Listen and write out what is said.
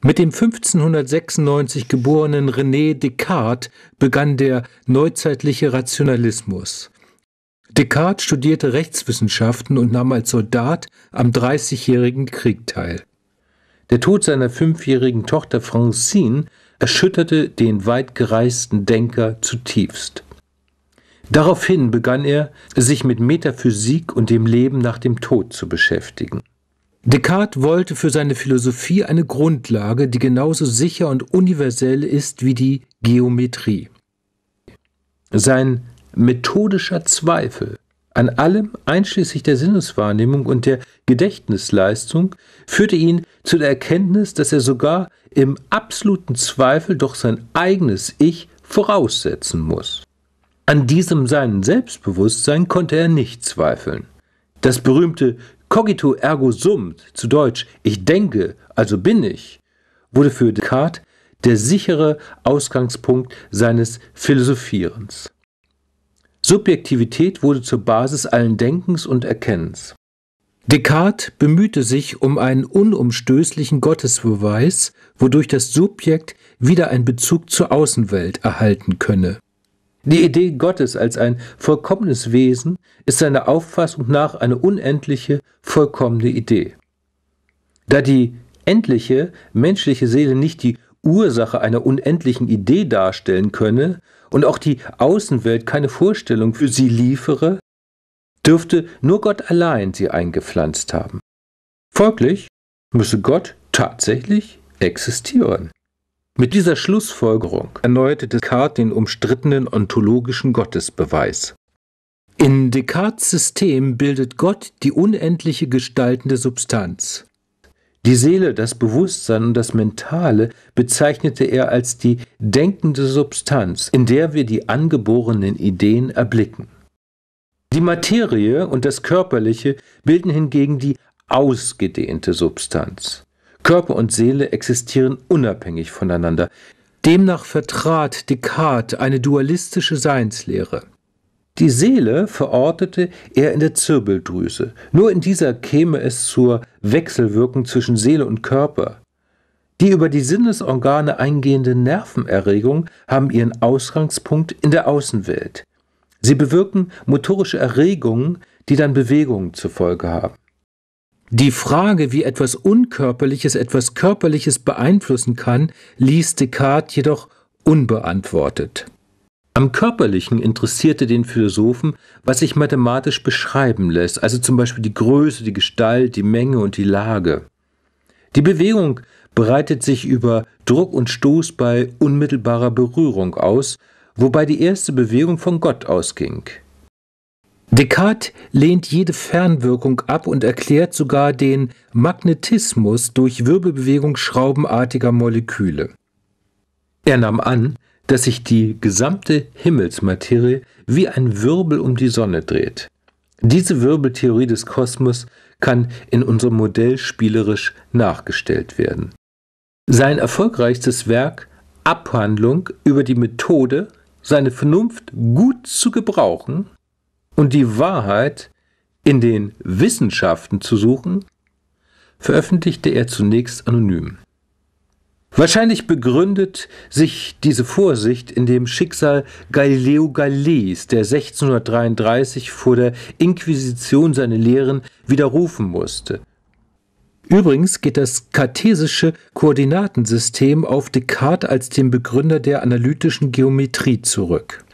Mit dem 1596 geborenen René Descartes begann der neuzeitliche Rationalismus. Descartes studierte Rechtswissenschaften und nahm als Soldat am Dreißigjährigen Krieg teil. Der Tod seiner fünfjährigen Tochter Francine erschütterte den weitgereisten Denker zutiefst. Daraufhin begann er, sich mit Metaphysik und dem Leben nach dem Tod zu beschäftigen. Descartes wollte für seine Philosophie eine Grundlage, die genauso sicher und universell ist wie die Geometrie. Sein methodischer Zweifel an allem einschließlich der Sinneswahrnehmung und der Gedächtnisleistung führte ihn zu der Erkenntnis, dass er sogar im absoluten Zweifel doch sein eigenes Ich voraussetzen muss. An diesem seinen Selbstbewusstsein konnte er nicht zweifeln. Das berühmte cogito ergo sum, zu Deutsch ich denke, also bin ich, wurde für Descartes der sichere Ausgangspunkt seines Philosophierens. Subjektivität wurde zur Basis allen Denkens und Erkennens. Descartes bemühte sich um einen unumstößlichen Gottesbeweis, wodurch das Subjekt wieder einen Bezug zur Außenwelt erhalten könne. Die Idee Gottes als ein vollkommenes Wesen ist seiner Auffassung nach eine unendliche, vollkommene Idee. Da die endliche menschliche Seele nicht die Ursache einer unendlichen Idee darstellen könne und auch die Außenwelt keine Vorstellung für sie liefere, dürfte nur Gott allein sie eingepflanzt haben. Folglich müsse Gott tatsächlich existieren. Mit dieser Schlussfolgerung erneuerte Descartes den umstrittenen ontologischen Gottesbeweis. In Descartes System bildet Gott die unendliche gestaltende Substanz. Die Seele, das Bewusstsein und das Mentale bezeichnete er als die denkende Substanz, in der wir die angeborenen Ideen erblicken. Die Materie und das Körperliche bilden hingegen die ausgedehnte Substanz. Körper und Seele existieren unabhängig voneinander. Demnach vertrat Descartes eine dualistische Seinslehre. Die Seele verortete er in der Zirbeldrüse. Nur in dieser käme es zur Wechselwirkung zwischen Seele und Körper. Die über die Sinnesorgane eingehende Nervenerregung haben ihren Ausgangspunkt in der Außenwelt. Sie bewirken motorische Erregungen, die dann Bewegungen zur Folge haben. Die Frage, wie etwas Unkörperliches etwas Körperliches beeinflussen kann, ließ Descartes jedoch unbeantwortet. Am Körperlichen interessierte den Philosophen, was sich mathematisch beschreiben lässt, also zum Beispiel die Größe, die Gestalt, die Menge und die Lage. Die Bewegung breitet sich über Druck und Stoß bei unmittelbarer Berührung aus, wobei die erste Bewegung von Gott ausging. Descartes lehnt jede Fernwirkung ab und erklärt sogar den Magnetismus durch Wirbelbewegung schraubenartiger Moleküle. Er nahm an, dass sich die gesamte Himmelsmaterie wie ein Wirbel um die Sonne dreht. Diese Wirbeltheorie des Kosmos kann in unserem Modell spielerisch nachgestellt werden. Sein erfolgreichstes Werk Abhandlung über die Methode, seine Vernunft gut zu gebrauchen, und die Wahrheit in den Wissenschaften zu suchen, veröffentlichte er zunächst anonym. Wahrscheinlich begründet sich diese Vorsicht in dem Schicksal Galileo Galileis, der 1633 vor der Inquisition seine Lehren widerrufen musste. Übrigens geht das kartesische Koordinatensystem auf Descartes als den Begründer der analytischen Geometrie zurück.